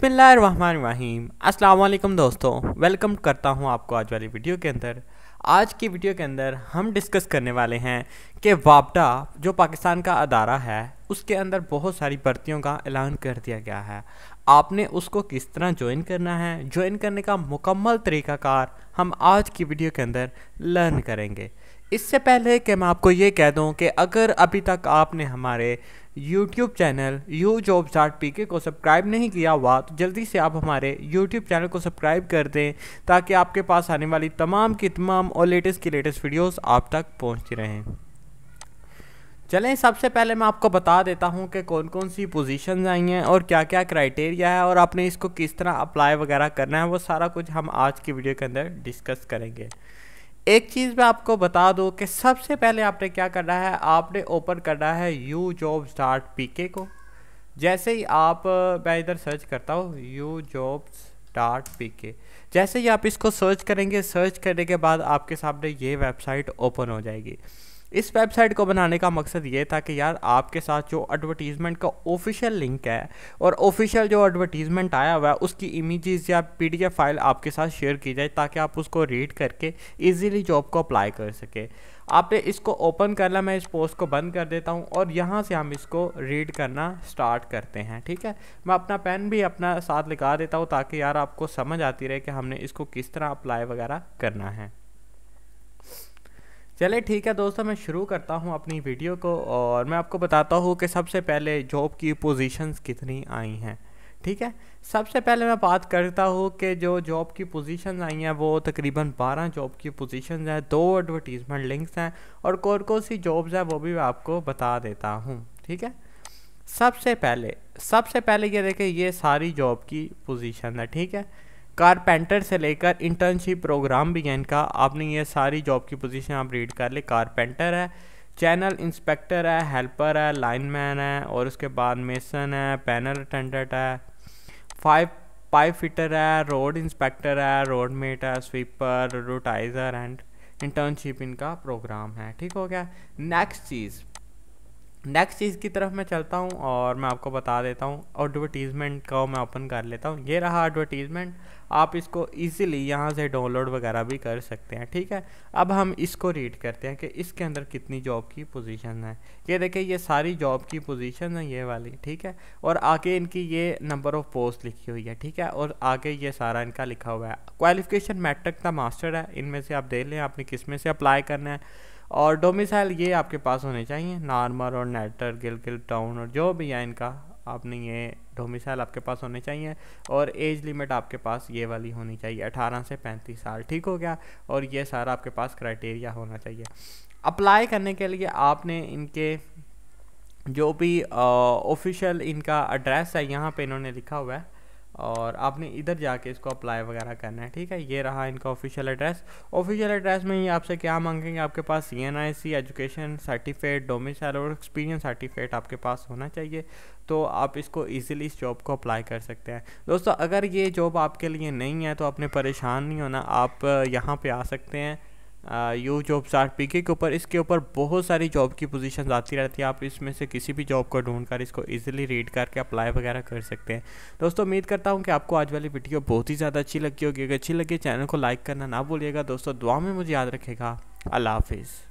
बिस्मिल्लाहिर्रहमानिर्रहीम अस्सलाम वालेकुम दोस्तों वेलकम करता हूँ आपको आज वाली वीडियो के अंदर आज की वीडियो के अंदर हम डिस्कस करने वाले हैं कि वापडा जो पाकिस्तान का अदारा है उसके अंदर बहुत सारी भर्तियों का ऐलान कर दिया गया है आपने उसको किस तरह ज्वाइन करना है ज्वाइन करने का मुकम्मल तरीकाकार हम आज की वीडियो के अंदर लर्न करेंगे इससे पहले कि मैं आपको ये कह दूं कि अगर अभी तक आपने हमारे YouTube channel you job dot P K को सब्सक्राइब नहीं किया हुआ तो जल्दी से आप हमारे YouTube चैनल को सब्सक्राइब कर दें ताकि आपके पास आने वाली तमाम की तमाम और लेटेस्ट की लेटेस्ट वीडियोस आप तक पहुंचती रहें चलें सबसे पहले मैं आपको बता देता हूं कि कौन कौन सी पोजीशंस आई हैं और क्या क्या क्राइटेरिया है और आपने इसको किस तरह अप्लाई वगैरह करना है वो सारा कुछ हम आज की वीडियो के अंदर डिस्कस करेंगे एक चीज़ मैं आपको बता दूँ कि सबसे पहले आपने क्या करना है आपने ओपन करना है यू जॉब स्टार्ट पी को जैसे ही आप मैं इधर सर्च करता हूँ यू जॉब्स डॉट पी के जैसे ही आप इसको सर्च करेंगे सर्च करने के बाद आपके सामने ये वेबसाइट ओपन हो जाएगी इस वेबसाइट को बनाने का मकसद ये था कि यार आपके साथ जो एडवर्टीज़मेंट का ऑफिशियल लिंक है और ऑफिशियल जो एडवर्टीज़मेंट आया हुआ है उसकी इमेजेस या पीडीएफ फाइल आपके साथ शेयर की जाए ताकि आप उसको रीड करके इजीली जॉब को अप्लाई कर सके आपने इसको ओपन कर ला मैं इस पोस्ट को बंद कर देता हूँ और यहाँ से हम इसको रीड करना स्टार्ट करते हैं ठीक है मैं अपना पेन भी अपना साथ लिखा देता हूँ ताकि यार आपको समझ आती रहे कि हमने इसको किस तरह अप्लाई वगैरह करना है चले ठीक है दोस्तों मैं शुरू करता हूँ अपनी वीडियो को और मैं आपको बताता हूँ कि सबसे पहले जॉब की पोजीशंस कितनी आई हैं ठीक है सबसे पहले मैं बात करता हूँ कि जो जॉब की पोजीशंस आई हैं वो तकरीबन 12 जॉब की पोजीशंस हैं दो एडवर्टीज़मेंट लिंक्स हैं और कौन कौन सी जॉब्स हैं वो भी मैं आपको बता देता हूँ ठीक है सबसे पहले सबसे पहले ये देखें ये सारी जॉब की पोजिशन है ठीक है कारपेंटर से लेकर इंटर्नशिप प्रोग्राम भी है इनका आपने ये सारी जॉब की पोजीशन आप रीड कर ले कारपेंटर है चैनल इंस्पेक्टर है हेल्पर है लाइनमैन है और उसके बाद मेसन है पैनल अटेंडेंट है फाइव पाइप फिटर है रोड इंस्पेक्टर है रोड मेट है स्वीपर रोटाइज़र एंड इंटर्नशिप इनका प्रोग्राम है ठीक हो गया नेक्स्ट चीज़ नेक्स्ट चीज़ की तरफ मैं चलता हूँ और मैं आपको बता देता हूँ एडवर्टीज़मेंट का मैं ओपन कर लेता हूँ ये रहा एडवर्टीज़मेंट आप इसको इजीली यहाँ से डाउनलोड वगैरह भी कर सकते हैं ठीक है अब हम इसको रीड करते हैं कि इसके अंदर कितनी जॉब की पोजीशन है ये देखिए ये सारी जॉब की पोजीशन है ये वाली ठीक है और आगे इनकी ये नंबर ऑफ़ पोस्ट लिखी हुई है ठीक है और आगे ये सारा इनका लिखा हुआ है क्वालिफिकेशन मैट्रिक का मास्टर है इनमें से आप दे लें आपने किस में से अप्लाई करना है और डोमिसाइल ये आपके पास होने चाहिए नॉर्मल और नेटर गिल टाउन और जो भी है इनका आपने ये डोमिसाइल आपके पास होने चाहिए और एज लिमिट आपके पास ये वाली होनी चाहिए 18 से 35 साल ठीक हो गया और ये सारा आपके पास क्राइटेरिया होना चाहिए अप्लाई करने के लिए आपने इनके जो भी ऑफिशियल इनका एड्रेस है यहाँ पे इन्होंने लिखा हुआ है और आपने इधर जाके इसको अप्लाई वगैरह करना है ठीक है ये रहा इनका ऑफिशियल एड्रेस ऑफिशियल एड्रेस में ही आपसे क्या मांगेंगे आपके पास C N I C education certificate domicile और एक्सपीरियंस सर्टिफिकेट आपके पास होना चाहिए तो आप इसको ईजिली इस जॉब को अप्लाई कर सकते हैं दोस्तों अगर ये जॉब आपके लिए नहीं है तो आपने परेशान नहीं होना आप यहाँ पर आ सकते हैं यू जॉब स्टार्ट पी के ऊपर इसके ऊपर बहुत सारी जॉब की पोजीशन आती रहती है आप इसमें से किसी भी जॉब को ढूंढ कर इसको ईजिली रीड करके अप्लाई वगैरह कर सकते हैं दोस्तों उम्मीद करता हूँ कि आपको आज वाली वीडियो बहुत ही ज़्यादा अच्छी लगी होगी अगर अच्छी लगी चैनल को लाइक करना ना भूलिएगा दोस्तों दुआ में मुझे याद रखेगा अल्लाह हाफिज़